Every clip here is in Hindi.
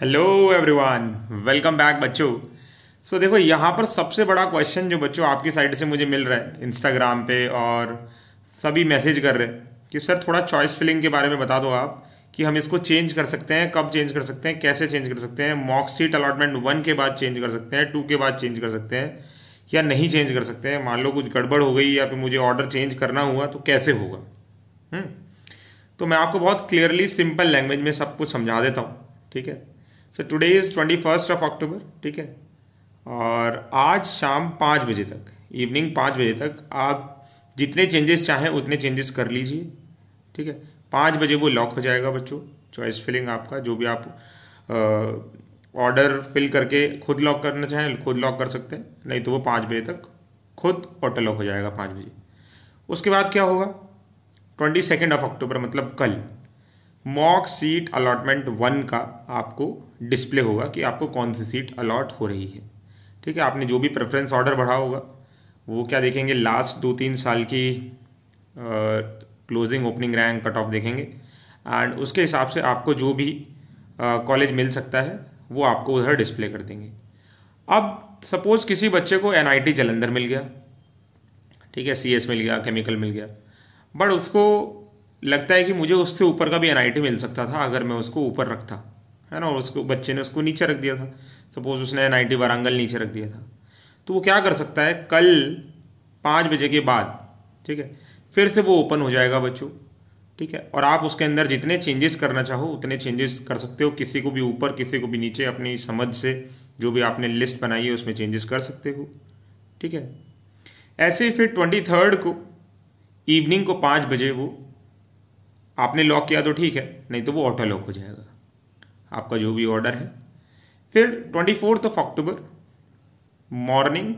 हेलो एवरीवन वेलकम बैक बच्चों सो देखो यहाँ पर सबसे बड़ा क्वेश्चन जो बच्चों आपकी साइड से मुझे मिल रहा है इंस्टाग्राम पे और सभी मैसेज कर रहे हैं कि सर थोड़ा चॉइस फिलिंग के बारे में बता दो आप कि हम इसको चेंज कर सकते हैं कब चेंज कर सकते हैं कैसे चेंज कर सकते हैं मॉक सीट अलॉटमेंट वन के बाद चेंज कर सकते हैं टू के बाद चेंज कर सकते हैं या नहीं चेंज कर सकते हैं मान लो कुछ गड़बड़ हो गई या फिर मुझे ऑर्डर चेंज करना हुआ तो कैसे होगा हुँ? हम्म। तो मैं आपको बहुत क्लियरली सिंपल लैंग्वेज में सब कुछ समझा देता हूँ ठीक है so today is twenty first of October ठीक है और आज शाम पाँच बजे तक इवनिंग पाँच बजे तक आप जितने चेंजेस चाहें उतने चेंजेस कर लीजिए ठीक है पाँच बजे वो लॉक हो जाएगा बच्चों चॉइस फिलिंग आपका जो भी आप ऑर्डर फिल करके खुद लॉक करना चाहें खुद लॉक कर सकते हैं नहीं तो वो पाँच बजे तक खुद ऑटो लॉक हो जाएगा पाँच बजे उसके बाद क्या होगा ट्वेंटी सेकेंड ऑफ अक्टूबर मतलब कल मॉक सीट अलॉटमेंट वन का आपको डिस्प्ले होगा कि आपको कौन सी सीट अलॉट हो रही है ठीक है आपने जो भी प्रेफरेंस ऑर्डर बढ़ा होगा वो क्या देखेंगे लास्ट दो तीन साल की closing opening rank cut off देखेंगे एंड उसके हिसाब से आपको जो भी कॉलेज मिल सकता है वो आपको उधर डिस्प्ले कर देंगे अब सपोज़ किसी बच्चे को एन जलंधर मिल गया ठीक है सी मिल गया केमिकल मिल गया बट उसको लगता है कि मुझे उससे ऊपर का भी एन मिल सकता था अगर मैं उसको ऊपर रखता है ना और उसको बच्चे ने उसको नीचे रख दिया था सपोज उसने एन आई वारंगल नीचे रख दिया था तो वो क्या कर सकता है कल पाँच बजे के बाद ठीक है फिर से वो ओपन हो जाएगा बच्चों ठीक है और आप उसके अंदर जितने चेंजेस करना चाहो उतने चेंजेस कर सकते हो किसी को भी ऊपर किसी को भी नीचे अपनी समझ से जो भी आपने लिस्ट बनाई है उसमें चेंजेस कर सकते हो ठीक है ऐसे ही फिर ट्वेंटी थर्ड को इवनिंग को पाँच बजे वो आपने लॉक किया तो ठीक है नहीं तो वो ऑटो लॉक हो जाएगा आपका जो भी ऑर्डर है फिर twenty fourth of October morning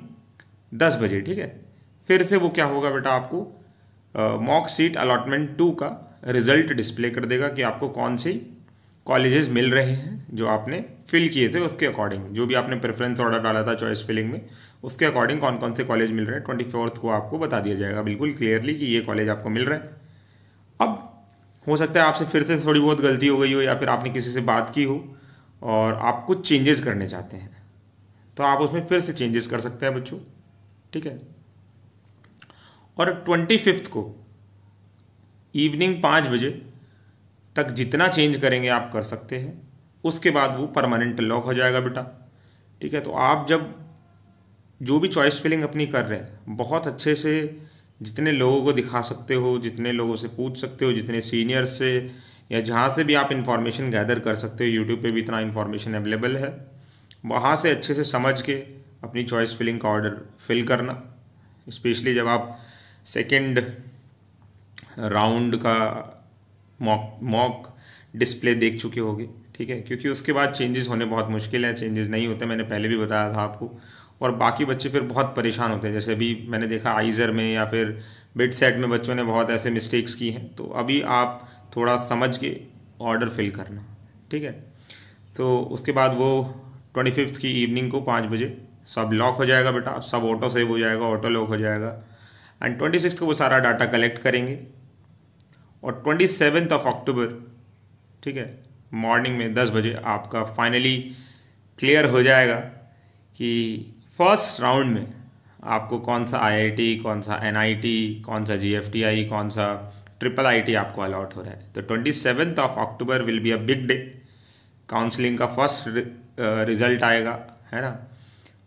दस बजे ठीक है फिर से वो क्या होगा बेटा आपको मॉक सीट अलॉटमेंट टू का रिजल्ट डिस्प्ले कर देगा कि आपको कौन से कॉलेजेस मिल रहे हैं जो आपने फिल किए थे उसके अकॉर्डिंग जो भी आपने प्रेफरेंस ऑर्डर डाला था चॉइस फिलिंग में उसके अकॉर्डिंग कौन कौन से कॉलेज मिल रहे हैं ट्वेंटी फोर्थ को आपको बता दिया जाएगा बिल्कुल क्लियरली कि ये कॉलेज आपको मिल रहा है अब हो सकता है आपसे फिर से थोड़ी बहुत गलती हो गई हो या फिर आपने किसी से बात की हो और आप कुछ चेंजेस करने चाहते हैं तो आप उसमें फिर से चेंजेस कर सकते हैं बच्चों ठीक है और ट्वेंटी फिफ्थ को इवनिंग पाँच बजे तक जितना चेंज करेंगे आप कर सकते हैं उसके बाद वो परमानेंट लॉक हो जाएगा बेटा ठीक है तो आप जब जो भी चॉइस फिलिंग अपनी कर रहे हैं बहुत अच्छे से जितने लोगों को दिखा सकते हो जितने लोगों से पूछ सकते हो जितने सीनियर से या जहाँ से भी आप इन्फॉर्मेशन गैदर कर सकते हो यूट्यूब पे भी इतना इन्फॉर्मेशन अवेलेबल है वहाँ से अच्छे से समझ के अपनी चॉइस फिलिंग का ऑर्डर फिल करना स्पेशली जब आप सेकेंड राउंड का मॉक मॉक डिस्प्ले देख चुके होगे ठीक है क्योंकि उसके बाद चेंजेस होने बहुत मुश्किल है चेंजेस नहीं होते मैंने पहले भी बताया था आपको और बाकी बच्चे फिर बहुत परेशान होते हैं जैसे अभी मैंने देखा आइज़र में या फिर बिट सेट में बच्चों ने बहुत ऐसे मिस्टेक्स की हैं तो अभी आप थोड़ा समझ के ऑर्डर फिल करना ठीक है तो उसके बाद वो ट्वेंटी फिफ्थ की इवनिंग को पाँच बजे सब लॉक हो जाएगा बेटा सब ऑटो सेव हो जाएगा ऑटो लॉक हो जाएगा एंड ट्वेंटी सिक्स को वो सारा डाटा कलेक्ट करेंगे और ट्वेंटी सेवन्थ ऑफ अक्टूबर ठीक है मॉर्निंग में दस बजे आपका फाइनली क्लियर हो जाएगा कि फर्स्ट राउंड में आपको कौन सा आईआईटी कौन सा एनआईटी कौन सा जीएफटीआई कौन सा ट्रिपल आईटी आपको अलॉट हो रहा है तो twenty seventh of October will be a big day counselling का फर्स्ट रिजल्ट uh, आएगा है ना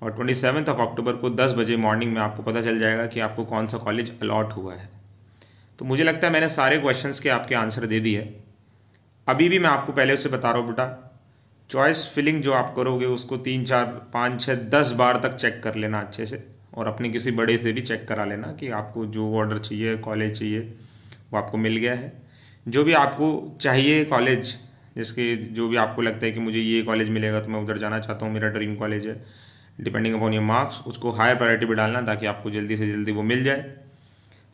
और ट्वेंटी सेवेंथ ऑफ अक्टूबर को दस बजे मॉर्निंग में आपको पता चल जाएगा कि आपको कौन सा कॉलेज अलॉट हुआ है तो मुझे लगता है मैंने सारे क्वेश्चंस के आपके आंसर दे दिए अभी भी मैं आपको पहले उससे बता रहा हूँ बेटा चॉइस फिलिंग जो आप करोगे उसको तीन चार पाँच छः दस बार तक चेक कर लेना अच्छे से और अपने किसी बड़े से भी चेक करा लेना कि आपको जो ऑर्डर चाहिए कॉलेज चाहिए वो आपको मिल गया है जो भी आपको चाहिए कॉलेज जिसके जो भी आपको लगता है कि मुझे ये कॉलेज मिलेगा तो मैं उधर जाना चाहता हूँ मेरा ड्रीम कॉलेज है डिपेंडिंग अपॉन योर मार्क्स उसको हायर प्रायोरिटी पर डालना ताकि आपको जल्दी से जल्दी वो मिल जाए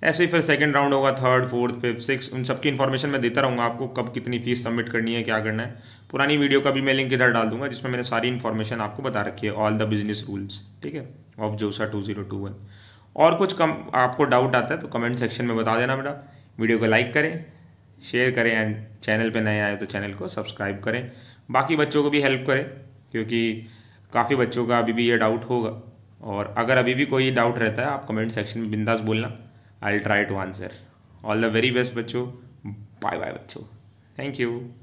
ऐसे ही फिर सेकंड राउंड होगा थर्ड फोर्थ फिफ्थ सिक्स उन सबकी इन्फॉर्मेशन मैं देता रहूँगा आपको कब कितनी फीस सबमिट करनी है क्या करना है पुरानी वीडियो का भी मैं लिंक इधर डाल दूंगा जिसमें मैंने सारी इन्फॉर्मेशन आपको बता रखी है ऑल द बिजनेस रूल्स ठीक है ऑफ जोसा टू जीरो टू वन और कुछ कम आपको डाउट आता है तो कमेंट सेक्शन में बता देना बेटा वीडियो को लाइक करें शेयर करें एंड चैनल पर नए आए तो चैनल को सब्सक्राइब करें बाकी बच्चों को भी हेल्प करें क्योंकि काफ़ी बच्चों का अभी भी ये डाउट होगा और अगर अभी भी कोई डाउट रहता है आप कमेंट सेक्शन में बिंदास बोलना I'll try to answer. All the very best, bachcho. Bye bye, bachcho. Thank you.